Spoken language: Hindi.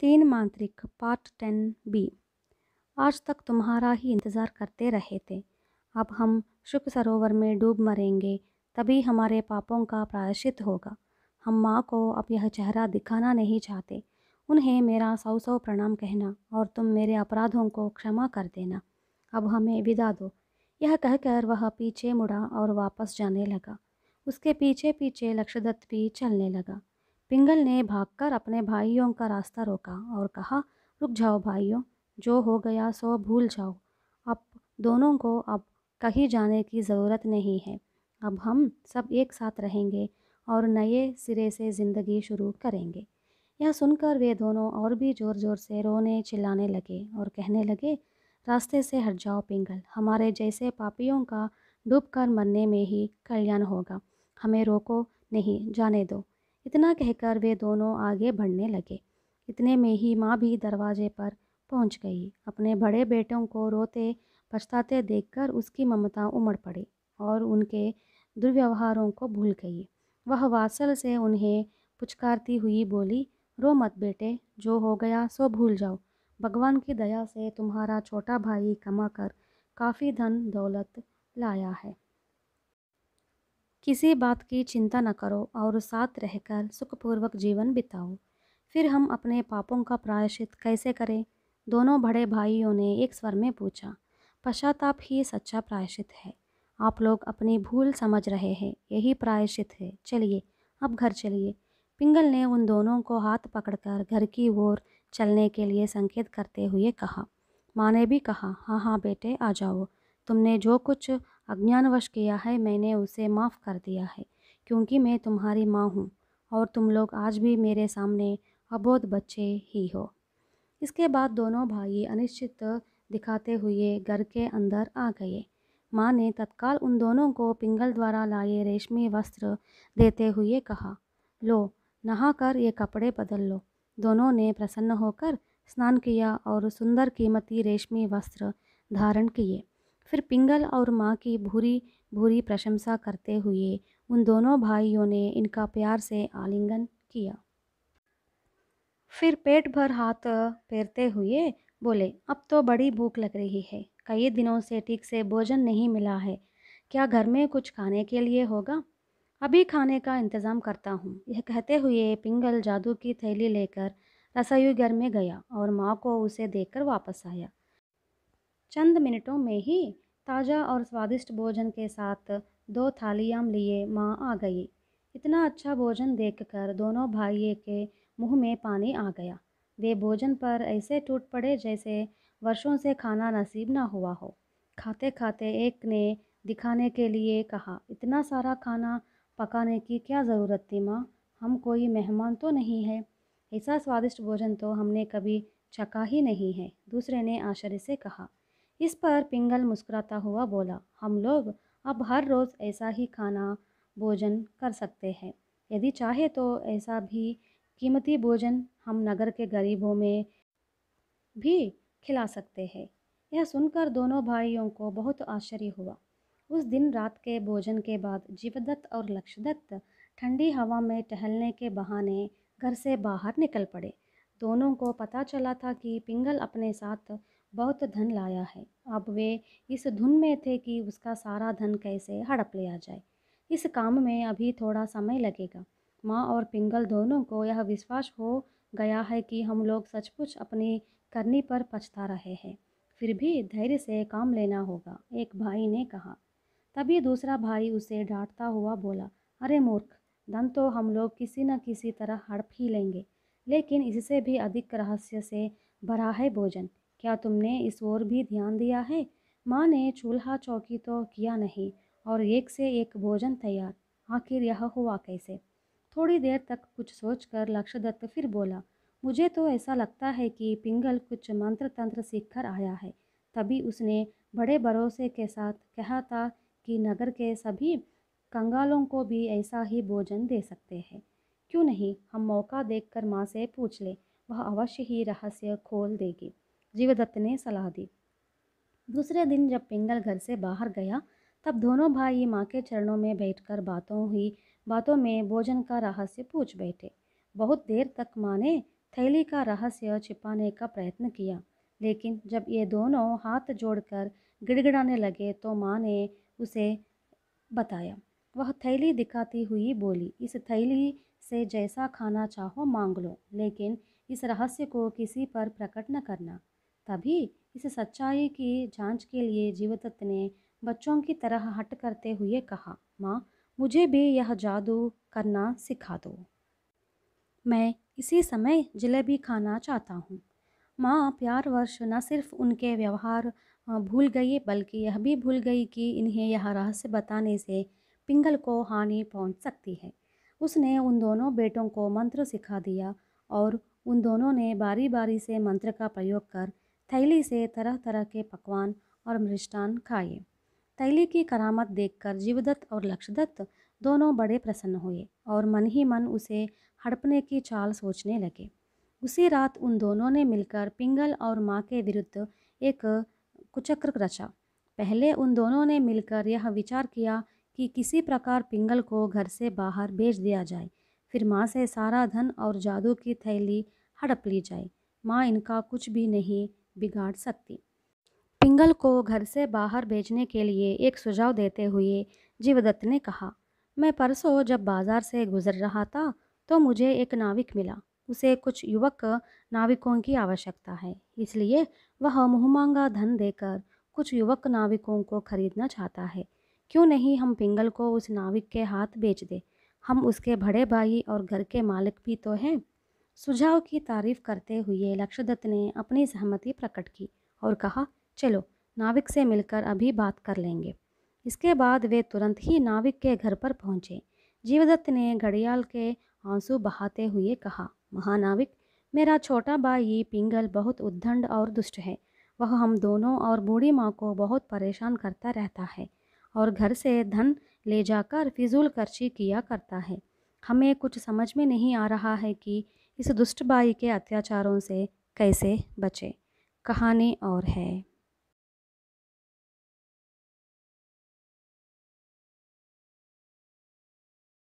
तीन मांत्रिक पार्ट टेन बी आज तक तुम्हारा ही इंतज़ार करते रहे थे अब हम शुक सरोवर में डूब मरेंगे तभी हमारे पापों का प्रायश्चित होगा हम माँ को अब यह चेहरा दिखाना नहीं चाहते उन्हें मेरा सौ सौ प्रणाम कहना और तुम मेरे अपराधों को क्षमा कर देना अब हमें विदा दो यह कहकर वह पीछे मुड़ा और वापस जाने लगा उसके पीछे पीछे लक्षदत्त भी चलने लगा पिंगल ने भागकर अपने भाइयों का रास्ता रोका और कहा रुक जाओ भाइयों जो हो गया सो भूल जाओ अब दोनों को अब कहीं जाने की ज़रूरत नहीं है अब हम सब एक साथ रहेंगे और नए सिरे से ज़िंदगी शुरू करेंगे यह सुनकर वे दोनों और भी ज़ोर ज़ोर से रोने चिल्लाने लगे और कहने लगे रास्ते से हट जाओ पिंगल हमारे जैसे पापियों का डूब कर मरने में ही कल्याण होगा हमें रोको नहीं जाने दो इतना कहकर वे दोनों आगे बढ़ने लगे इतने में ही माँ भी दरवाजे पर पहुँच गई अपने बड़े बेटों को रोते पछताते देखकर उसकी ममता उमड़ पड़ी और उनके दुर्व्यवहारों को भूल गई वह वासल से उन्हें पुचकारती हुई बोली रो मत बेटे जो हो गया सो भूल जाओ भगवान की दया से तुम्हारा छोटा भाई कमाकर काफ़ी धन दौलत लाया है किसी बात की चिंता न करो और साथ रहकर सुखपूर्वक जीवन बिताओ फिर हम अपने पापों का प्रायश्चित कैसे करें दोनों बड़े भाइयों ने एक स्वर में पूछा पश्चाताप ही सच्चा प्रायश्चित है आप लोग अपनी भूल समझ रहे हैं यही प्रायश्चित है चलिए अब घर चलिए पिंगल ने उन दोनों को हाथ पकड़कर घर की ओर चलने के लिए संकेत करते हुए कहा माँ ने भी कहा हाँ हाँ बेटे आ जाओ तुमने जो कुछ अज्ञानवश किया है मैंने उसे माफ़ कर दिया है क्योंकि मैं तुम्हारी माँ हूँ और तुम लोग आज भी मेरे सामने अबोध बच्चे ही हो इसके बाद दोनों भाई अनिश्चित दिखाते हुए घर के अंदर आ गए माँ ने तत्काल उन दोनों को पिंगल द्वारा लाए रेशमी वस्त्र देते हुए कहा लो नहा कर ये कपड़े बदल लो दोनों ने प्रसन्न होकर स्नान किया और सुंदर कीमती रेशमी वस्त्र धारण किए फिर पिंगल और माँ की भूरी भूरी प्रशंसा करते हुए उन दोनों भाइयों ने इनका प्यार से आलिंगन किया फिर पेट भर हाथ फेरते हुए बोले अब तो बड़ी भूख लग रही है कई दिनों से ठीक से भोजन नहीं मिला है क्या घर में कुछ खाने के लिए होगा अभी खाने का इंतज़ाम करता हूँ यह कहते हुए पिंगल जादू की थैली लेकर रसोई घर में गया और माँ को उसे देखकर वापस आया चंद मिनटों में ही ताज़ा और स्वादिष्ट भोजन के साथ दो थालियाँ लिए माँ आ गई इतना अच्छा भोजन देखकर दोनों भाइयों के मुंह में पानी आ गया वे भोजन पर ऐसे टूट पड़े जैसे वर्षों से खाना नसीब ना हुआ हो खाते खाते एक ने दिखाने के लिए कहा इतना सारा खाना पकाने की क्या ज़रूरत थी माँ हम कोई मेहमान तो नहीं है ऐसा स्वादिष्ट भोजन तो हमने कभी चखा ही नहीं है दूसरे ने आश्चर्य से कहा इस पर पिंगल मुस्कुराता हुआ बोला हम लोग अब हर रोज़ ऐसा ही खाना भोजन कर सकते हैं यदि चाहे तो ऐसा भी कीमती भोजन हम नगर के गरीबों में भी खिला सकते हैं यह सुनकर दोनों भाइयों को बहुत आश्चर्य हुआ उस दिन रात के भोजन के बाद जीवदत्त और लक्ष्यदत्त ठंडी हवा में टहलने के बहाने घर से बाहर निकल पड़े दोनों को पता चला था कि पिंगल अपने साथ बहुत धन लाया है अब वे इस धुन में थे कि उसका सारा धन कैसे हड़प लिया जाए इस काम में अभी थोड़ा समय लगेगा माँ और पिंगल दोनों को यह विश्वास हो गया है कि हम लोग सचमुच अपनी करनी पर पछता रहे हैं फिर भी धैर्य से काम लेना होगा एक भाई ने कहा तभी दूसरा भाई उसे डांटता हुआ बोला अरे मूर्ख धन तो हम लोग किसी न किसी तरह हड़प ही लेंगे लेकिन इससे भी अधिक रहस्य से भरा है भोजन क्या तुमने इस ओर भी ध्यान दिया है माँ ने चूल्हा चौकी तो किया नहीं और एक से एक भोजन तैयार आखिर यह हुआ कैसे थोड़ी देर तक कुछ सोचकर लक्षदत्त फिर बोला मुझे तो ऐसा लगता है कि पिंगल कुछ मंत्र तंत्र सीख कर आया है तभी उसने बड़े भरोसे के साथ कहा था कि नगर के सभी कंगालों को भी ऐसा ही भोजन दे सकते हैं क्यों नहीं हम मौका देखकर माँ से पूछ ले वह अवश्य ही रहस्य खोल देगी जीवदत्त ने सलाह दी दूसरे दिन जब पिंगल घर से बाहर गया तब दोनों भाई माँ के चरणों में बैठकर बातों हुई बातों में भोजन का रहस्य पूछ बैठे बहुत देर तक माँ ने थैली का रहस्य छिपाने का प्रयत्न किया लेकिन जब ये दोनों हाथ जोड़कर गिड़गिड़ाने लगे तो माँ ने उसे बताया वह थैली दिखाती हुई बोली इस थैली से जैसा खाना चाहो मांग लो लेकिन इस रहस्य को किसी पर प्रकट न करना तभी इस सच्चाई की जांच के लिए जीवदत्त ने बच्चों की तरह हट करते हुए कहा माँ मुझे भी यह जादू करना सिखा दो मैं इसी समय जलेबी खाना चाहता हूँ माँ प्यार वर्ष न सिर्फ उनके व्यवहार भूल गई बल्कि यह भी भूल गई कि इन्हें यह रहस्य बताने से पिंगल को हानि पहुँच सकती है उसने उन दोनों बेटों को मंत्र सिखा दिया और उन दोनों ने बारी बारी से मंत्र का प्रयोग कर थैली से तरह तरह के पकवान और मृष्टान खाए थैली की करामत देखकर जीवदत्त और लक्षदत्त दोनों बड़े प्रसन्न हुए और मन ही मन उसे हड़पने की चाल सोचने लगे उसी रात उन दोनों ने मिलकर पिंगल और माँ के विरुद्ध एक कुचक्र रचा पहले उन दोनों ने मिलकर यह विचार किया कि किसी प्रकार पिंगल को घर से बाहर भेज दिया जाए फिर माँ से सारा धन और जादू की थैली हड़प ली जाए माँ इनका कुछ भी नहीं बिगाड़ सकती पिंगल को घर से बाहर भेजने के लिए एक सुझाव देते हुए जीवदत्त ने कहा मैं परसों जब बाजार से गुजर रहा था तो मुझे एक नाविक मिला उसे कुछ युवक नाविकों की आवश्यकता है इसलिए वह मुहमांगा धन देकर कुछ युवक नाविकों को खरीदना चाहता है क्यों नहीं हम पिंगल को उस नाविक के हाथ बेच दे हम उसके बड़े भाई और घर के मालिक भी तो हैं सुझाव की तारीफ करते हुए लक्षदत्त ने अपनी सहमति प्रकट की और कहा चलो नाविक से मिलकर अभी बात कर लेंगे इसके बाद वे तुरंत ही नाविक के घर पर पहुंचे जीवदत्त ने घड़ियाल के आंसू बहाते हुए कहा महानाविक मेरा छोटा भाई पिंगल बहुत उद्दंड और दुष्ट है वह हम दोनों और बूढ़ी माँ को बहुत परेशान करता रहता है और घर से धन ले जाकर फिजूल खर्ची किया करता है हमें कुछ समझ में नहीं आ रहा है कि इस दुष्ट बाई के अत्याचारों से कैसे बचें कहानी और है